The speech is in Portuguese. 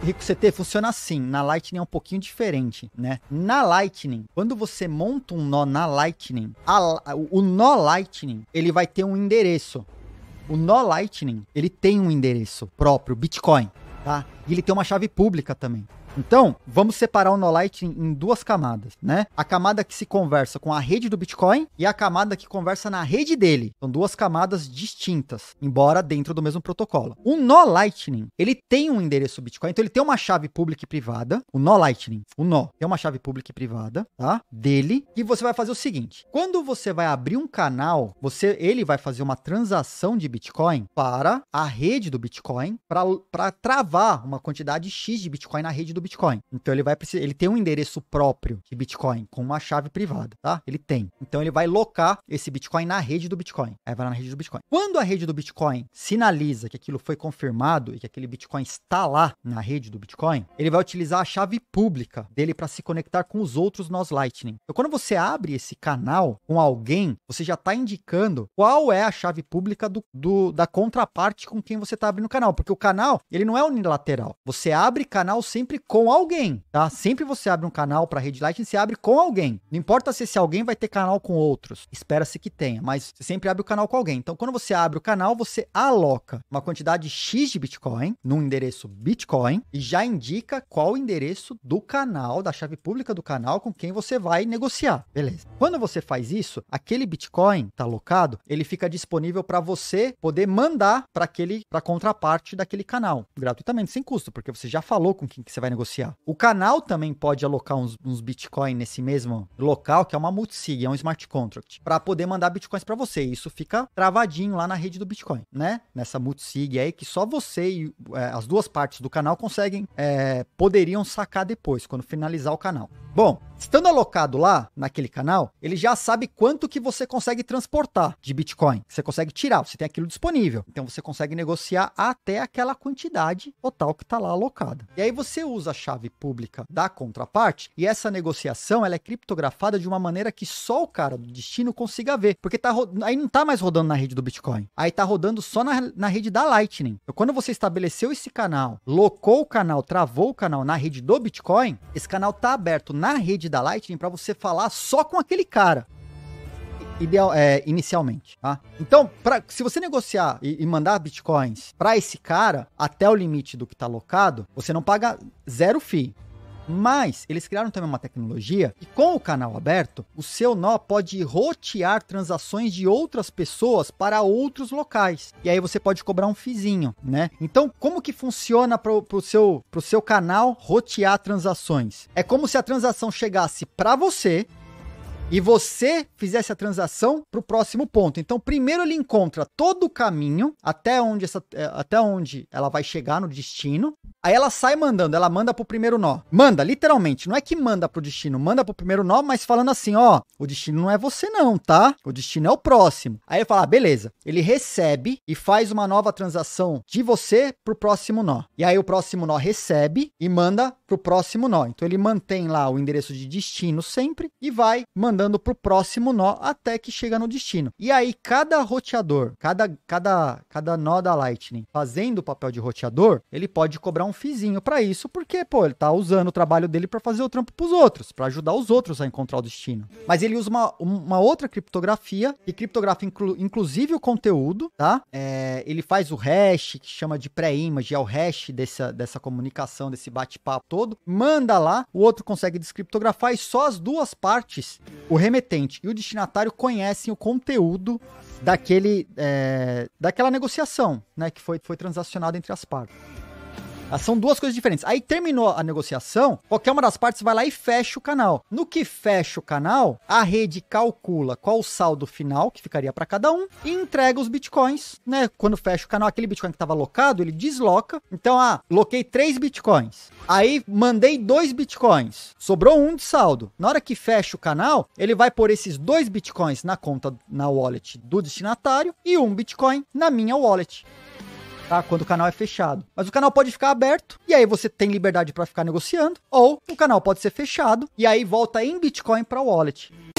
Rico CT funciona assim. Na Lightning é um pouquinho diferente, né? Na Lightning, quando você monta um nó na Lightning, a, o nó Lightning ele vai ter um endereço. O nó Lightning ele tem um endereço próprio, Bitcoin, tá? E ele tem uma chave pública também. Então, vamos separar o Nolite em duas camadas, né? A camada que se conversa com a rede do Bitcoin e a camada que conversa na rede dele. São duas camadas distintas, embora dentro do mesmo protocolo. O nó Lightning, ele tem um endereço Bitcoin, então ele tem uma chave pública e privada, o nó Lightning, o nó tem uma chave pública e privada, tá? Dele, e você vai fazer o seguinte: quando você vai abrir um canal, você ele vai fazer uma transação de Bitcoin para a rede do Bitcoin para travar uma quantidade X de Bitcoin na rede do Bitcoin. Então ele vai precisar, ele tem um endereço próprio de Bitcoin com uma chave privada, tá? Ele tem. Então ele vai locar esse Bitcoin na rede do Bitcoin. Aí vai na rede do Bitcoin. Quando a rede do Bitcoin sinaliza que aquilo foi confirmado e que aquele Bitcoin está lá na rede do Bitcoin, ele vai utilizar a chave pública dele para se conectar com os outros nós Lightning. Então quando você abre esse canal com alguém, você já está indicando qual é a chave pública do, do da contraparte com quem você está abrindo o canal, porque o canal ele não é unilateral. Você abre canal sempre com alguém, tá? Sempre você abre um canal para rede Lightning, se abre com alguém. Não importa se esse alguém vai ter canal com outros. Espera-se que tenha, mas você sempre abre o canal com alguém. Então, quando você abre o canal, você aloca uma quantidade X de Bitcoin num endereço Bitcoin e já indica qual o endereço do canal, da chave pública do canal com quem você vai negociar. Beleza. Quando você faz isso, aquele Bitcoin tá alocado, ele fica disponível para você poder mandar para aquele para contraparte daquele canal, gratuitamente, sem custo, porque você já falou com quem que você vai negociar negociar. O canal também pode alocar uns, uns Bitcoin nesse mesmo local, que é uma multisig, é um smart contract, para poder mandar Bitcoins para você. Isso fica travadinho lá na rede do Bitcoin, né? Nessa multisig aí que só você e é, as duas partes do canal conseguem, é, poderiam sacar depois, quando finalizar o canal. Bom, Estando alocado lá, naquele canal, ele já sabe quanto que você consegue transportar de Bitcoin. Você consegue tirar, você tem aquilo disponível. Então você consegue negociar até aquela quantidade total que está lá alocada. E aí você usa a chave pública da contraparte e essa negociação ela é criptografada de uma maneira que só o cara do destino consiga ver. Porque tá aí não está mais rodando na rede do Bitcoin. Aí está rodando só na, na rede da Lightning. Então, quando você estabeleceu esse canal, locou o canal, travou o canal na rede do Bitcoin, esse canal está aberto na rede da Lightning para você falar só com aquele cara. Ideal, é, inicialmente, tá? Então, pra, se você negociar e, e mandar bitcoins para esse cara até o limite do que está alocado, você não paga zero fee. Mas eles criaram também uma tecnologia que, com o canal aberto, o seu nó pode rotear transações de outras pessoas para outros locais. E aí você pode cobrar um fizinho, né? Então, como que funciona para o seu, seu canal rotear transações? É como se a transação chegasse para você, e você fizesse a transação para o próximo ponto. Então, primeiro ele encontra todo o caminho até onde, essa, é, até onde ela vai chegar no destino. Aí ela sai mandando, ela manda para o primeiro nó. Manda, literalmente, não é que manda para o destino, manda para o primeiro nó, mas falando assim, ó, o destino não é você não, tá? O destino é o próximo. Aí ele fala, ah, beleza. Ele recebe e faz uma nova transação de você para o próximo nó. E aí o próximo nó recebe e manda para o próximo nó. Então ele mantém lá o endereço de destino sempre e vai mandando para o próximo nó até que chega no destino. E aí cada roteador, cada, cada, cada nó da Lightning fazendo o papel de roteador, ele pode cobrar um fizinho para isso, porque pô, ele está usando o trabalho dele para fazer o trampo para os outros, para ajudar os outros a encontrar o destino. Mas ele usa uma, uma outra criptografia e criptografa inclu, inclusive o conteúdo, tá? É, ele faz o hash que chama de pré-image, é o hash dessa, dessa comunicação, desse bate-papo todo, manda lá, o outro consegue descriptografar e só as duas partes, o remetente e o destinatário, conhecem o conteúdo daquele, é, daquela negociação né, que foi, foi transacionada entre as partes. Ah, são duas coisas diferentes. Aí terminou a negociação, qualquer uma das partes vai lá e fecha o canal. No que fecha o canal, a rede calcula qual o saldo final que ficaria para cada um e entrega os bitcoins, né? Quando fecha o canal, aquele bitcoin que estava locado, ele desloca. Então, ah, loquei três bitcoins. Aí mandei dois bitcoins. Sobrou um de saldo. Na hora que fecha o canal, ele vai pôr esses dois bitcoins na conta na wallet do destinatário e um bitcoin na minha wallet tá? Quando o canal é fechado. Mas o canal pode ficar aberto e aí você tem liberdade para ficar negociando, ou o canal pode ser fechado e aí volta em Bitcoin para o wallet.